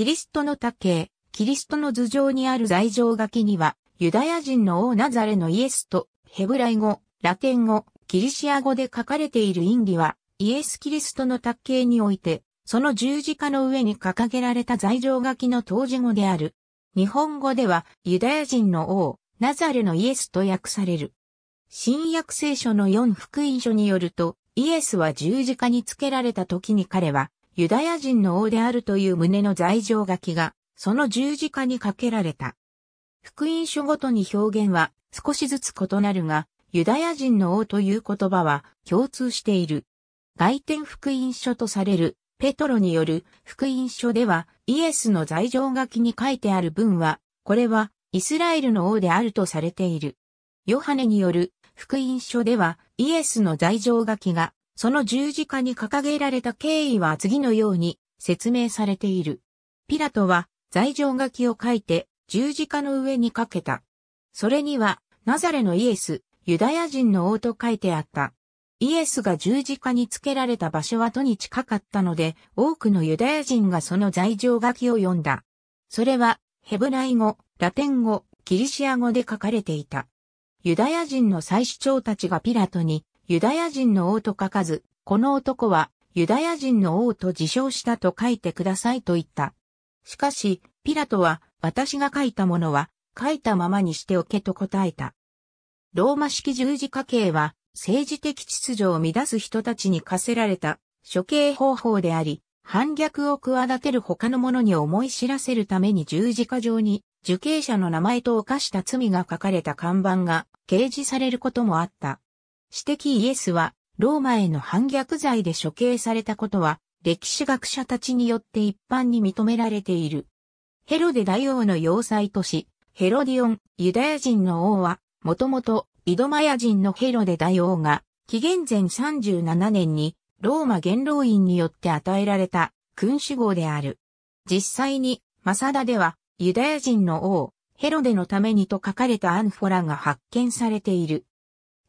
キリストの多形、キリストの頭上にある罪状書きには、ユダヤ人の王ナザレのイエスと、ヘブライ語、ラテン語、キリシア語で書かれている因儀は、イエス・キリストの卓形において、その十字架の上に掲げられた罪状書きの当時語である。日本語では、ユダヤ人の王、ナザレのイエスと訳される。新約聖書の四福音書によると、イエスは十字架につけられた時に彼は、ユダヤ人の王であるという旨の罪状書きが、その十字架にかけられた。福音書ごとに表現は少しずつ異なるが、ユダヤ人の王という言葉は共通している。外典福音書とされるペトロによる福音書ではイエスの罪状書きに書いてある文は、これはイスラエルの王であるとされている。ヨハネによる福音書ではイエスの罪状書きがその十字架に掲げられた経緯は次のように説明されている。ピラトは罪状書きを書いて十字架の上にかけた。それにはナザレのイエス、ユダヤ人の王と書いてあった。イエスが十字架につけられた場所は都に近かったので、多くのユダヤ人がその罪状書きを読んだ。それは、ヘブライ語、ラテン語、キリシア語で書かれていた。ユダヤ人の祭司長たちがピラトにユダヤ人の王と書かず、この男はユダヤ人の王と自称したと書いてくださいと言った。しかし、ピラトは、私が書いたものは、書いたままにしておけと答えた。ローマ式十字架刑は、政治的秩序を乱す人たちに課せられた処刑方法であり、反逆を企てる他の者に思い知らせるために十字架上に受刑者の名前と犯した罪が書かれた看板が掲示されることもあった。私的イエスは、ローマへの反逆罪で処刑されたことは、歴史学者たちによって一般に認められている。ヘロデ大王の要塞都市、ヘロディオン、ユダヤ人の王は、もともと、イドマヤ人のヘロデ大王が、紀元前37年に、ローマ元老院によって与えられた、君主号である。実際に、マサダでは、ユダヤ人の王、ヘロデのためにと書かれたアンフォラが発見されている。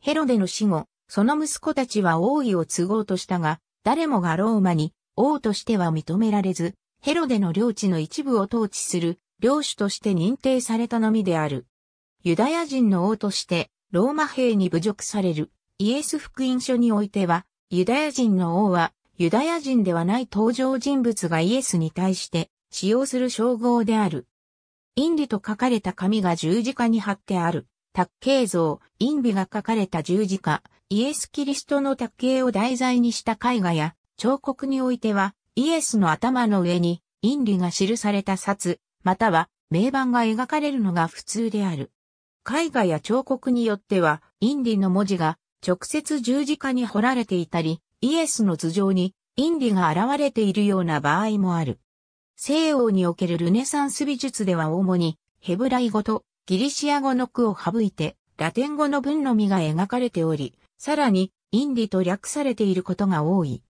ヘロデの死後、その息子たちは王位を継ごうとしたが、誰もがローマに王としては認められず、ヘロデの領地の一部を統治する領主として認定されたのみである。ユダヤ人の王としてローマ兵に侮辱されるイエス福音書においては、ユダヤ人の王はユダヤ人ではない登場人物がイエスに対して使用する称号である。インリと書かれた紙が十字架に貼ってある。卓形像、インビが描かれた十字架、イエス・キリストの卓形を題材にした絵画や、彫刻においては、イエスの頭の上に、インが記された札、または、名盤が描かれるのが普通である。絵画や彫刻によっては、インの文字が直接十字架に彫られていたり、イエスの頭上にインが現れているような場合もある。西欧におけるルネサンス美術では主にヘブライ語とギリシア語の句を省いて、ラテン語の文のみが描かれており、さらに、インディと略されていることが多い。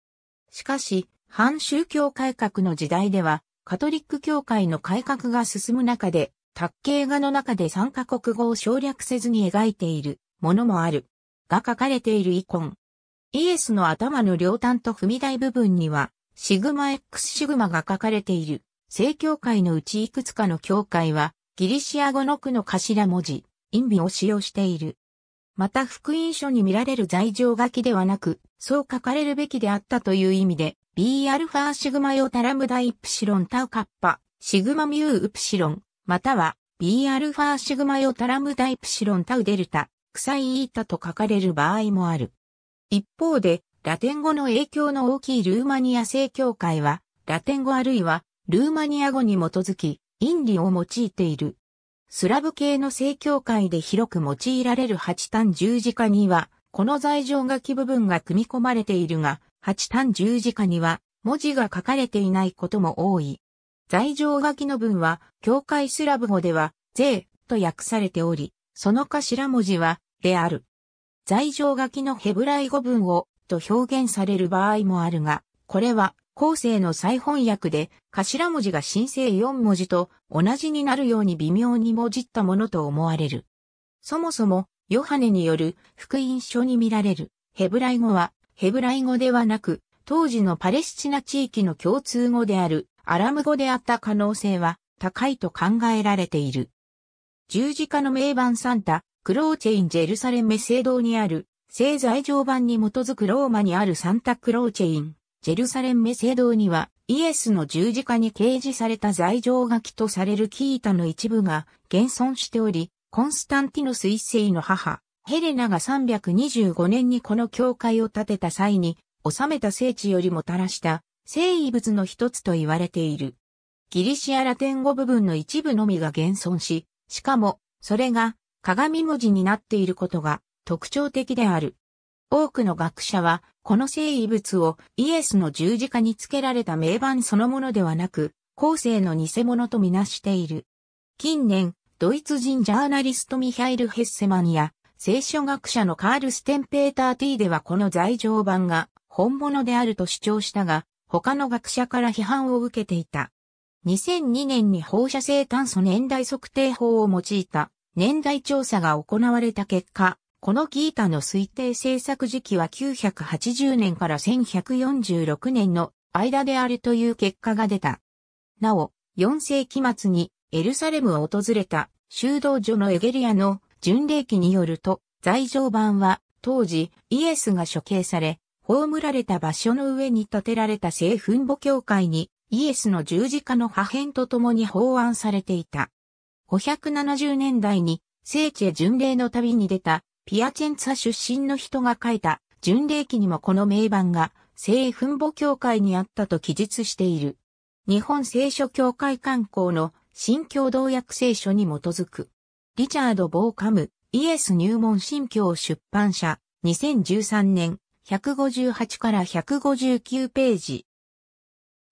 しかし、反宗教改革の時代では、カトリック教会の改革が進む中で、卓形画の中で三カ国語を省略せずに描いているものもある。が書かれているイコン。イエスの頭の両端と踏み台部分には、シグマ X シグマが書かれている。正教会のうちいくつかの教会は、ギリシア語の句の頭文字、インビを使用している。また福音書に見られる罪状書きではなく、そう書かれるべきであったという意味で、Bα シグマヨタラムダイプシロンタウカッパ、シグマミュウプシロン、または Bα シグマヨタラムダイプシロンタウデルタ、クサイイータと書かれる場合もある。一方で、ラテン語の影響の大きいルーマニア正教会は、ラテン語あるいはルーマニア語に基づき、因理を用いている。スラブ系の正教会で広く用いられる八単十字架には、この罪状書き部分が組み込まれているが、八単十字架には文字が書かれていないことも多い。罪状書きの文は、教会スラブ語では、税と訳されており、その頭文字は、である。罪状書きのヘブライ語文を、と表現される場合もあるが、これは後世の再翻訳で頭文字が新聖4文字と同じになるように微妙にもじったものと思われる。そもそも、ヨハネによる福音書に見られるヘブライ語はヘブライ語ではなく当時のパレスチナ地域の共通語であるアラム語であった可能性は高いと考えられている。十字架の名盤サンタ、クローチェイン・ジェルサレメ聖堂にある、聖罪上版に基づくローマにあるサンタ・クローチェイン、ジェルサレンメ聖堂には、イエスの十字架に掲示された罪状書きとされるキータの一部が現存しており、コンスタンティノス一世の母、ヘレナが325年にこの教会を建てた際に、治めた聖地よりも垂らした聖遺物の一つと言われている。ギリシアラテン語部分の一部のみが現存し、しかも、それが鏡文字になっていることが特徴的である。多くの学者は、この聖遺物をイエスの十字架につけられた名版そのものではなく、後世の偽物とみなしている。近年、ドイツ人ジャーナリストミハイル・ヘッセマンや、聖書学者のカール・ステンペーター・ティーではこの罪状版が本物であると主張したが、他の学者から批判を受けていた。2002年に放射性炭素年代測定法を用いた年代調査が行われた結果、このギータの推定制作時期は980年から1146年の間であるという結果が出た。なお、4世紀末にエルサレムを訪れた修道所のエゲリアの巡礼記によると、罪状版は当時イエスが処刑され、葬られた場所の上に建てられた聖墳墓教会にイエスの十字架の破片と共に法案されていた。570年代に聖地へ巡礼の旅に出たピアチェンツァ出身の人が書いた巡礼記にもこの名盤が聖墳墓協会にあったと記述している。日本聖書協会観光の新共同訳聖書に基づく。リチャード・ボーカム、イエス入門新教出版社、2013年、158から159ページ。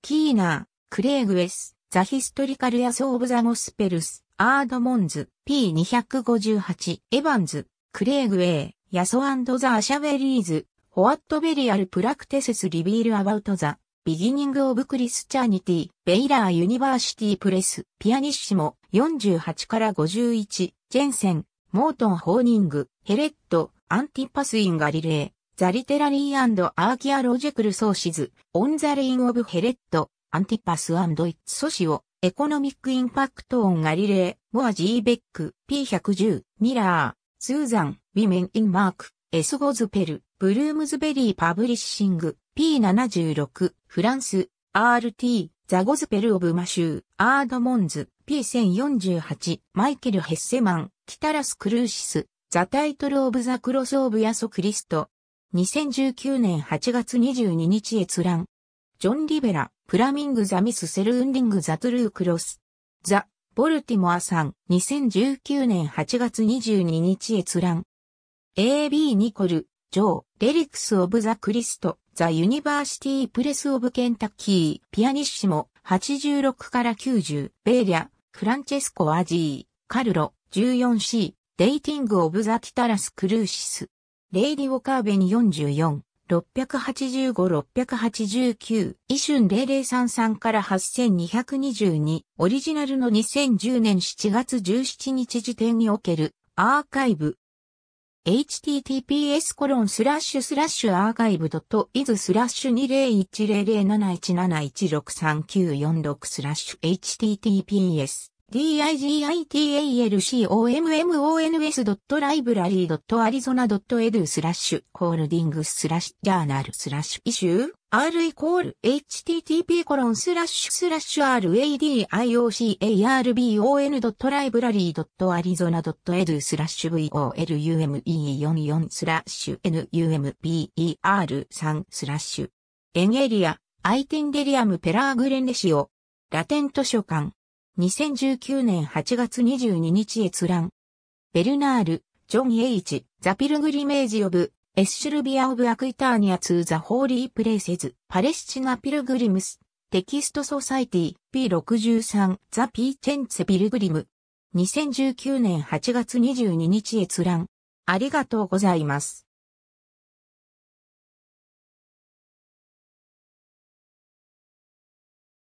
キーナー、クレイグエス、ザ・ヒストリカル・ヤス・オブ・ザ・ゴスペルス、アード・モンズ、P258、エヴァンズ、クレイグ・ウェイ、ヤソザ・アシャウェリーズ、ホワットベリアル・プラクテセス・リビール・アバウト・ザ・ビギニング・オブ・クリスチャーニティ、ベイラー・ユニバーシティ・プレス、ピアニッシモ、48から51、ジェンセン、モートン・ホーニング、ヘレット、アンティパス・イン・ガリレー、ザ・リテラリーアーキアロジェクル・ソーシズ、オン・ザ・レイン・オブ・ヘレット、アンティパス・イッツ・ソシオ、エコノミック・インパクト・オン・ガリレー、モア・ジーベック、P110、ミラー、スーザン、ウィメン・イン・マーク、エスゴズペル、ブルームズベリー・パブリッシング、P76、フランス、RT、ザゴズペル・オブ・マシュー、アードモンズ、P1048、マイケル・ヘッセマン、キタラス・クルーシス、ザ・タイトル・オブ・ザ・クロス・オブ・ヤソ・クリスト、2019年8月22日閲覧。ジョン・リベラ、プラミング・ザ・ミス・セル・ウンディング・ザ・トゥルー・クロス。ザ・ボルティモアさん、2019年8月22日閲覧。A.B. ニコル、ジョー、レリクス・オブ・ザ・クリスト、ザ・ユニバーシティ・プレス・オブ・ケンタッキー、ピアニッシモ、86から90、ベーリャ、フランチェスコ・アジー、カルロ、14C、デイティング・オブ・ザ・キタラス・クルーシス、レイディ・オカーベニ44。685-689、イシュン0033から8222、オリジナルの2010年7月17日時点におけるアーカイブ。https コロンスラッシュスラッシュアーカイブドットイズスラッシュ20100717163946スラッシュ https digitalcommons.library.arizona.edu スラッシュコールディングスラッシュジャーナルスラッシュイシュー r イコール http コロンスラッシュスラッシュ radiocarbon.library.arizona.edu スラッシュ v o l u m e 4 4スラッシュ number3 スラッシュエンエリアアイテンデリアムペラーグレンレシオラテン図書館2019年8月22日閲覧。ベルナール、ジョン・エイチ、ザ・ピルグリメージ・オブ、エッシュルビア・オブ・アクイターニア・ツー・ザ・ホーリー・プレイセズ、パレスチナ・ピルグリムス、テキスト・ソサイティ、P63、ザ・ピーチェンツェ・ピルグリム。2019年8月22日閲覧。ありがとうございます。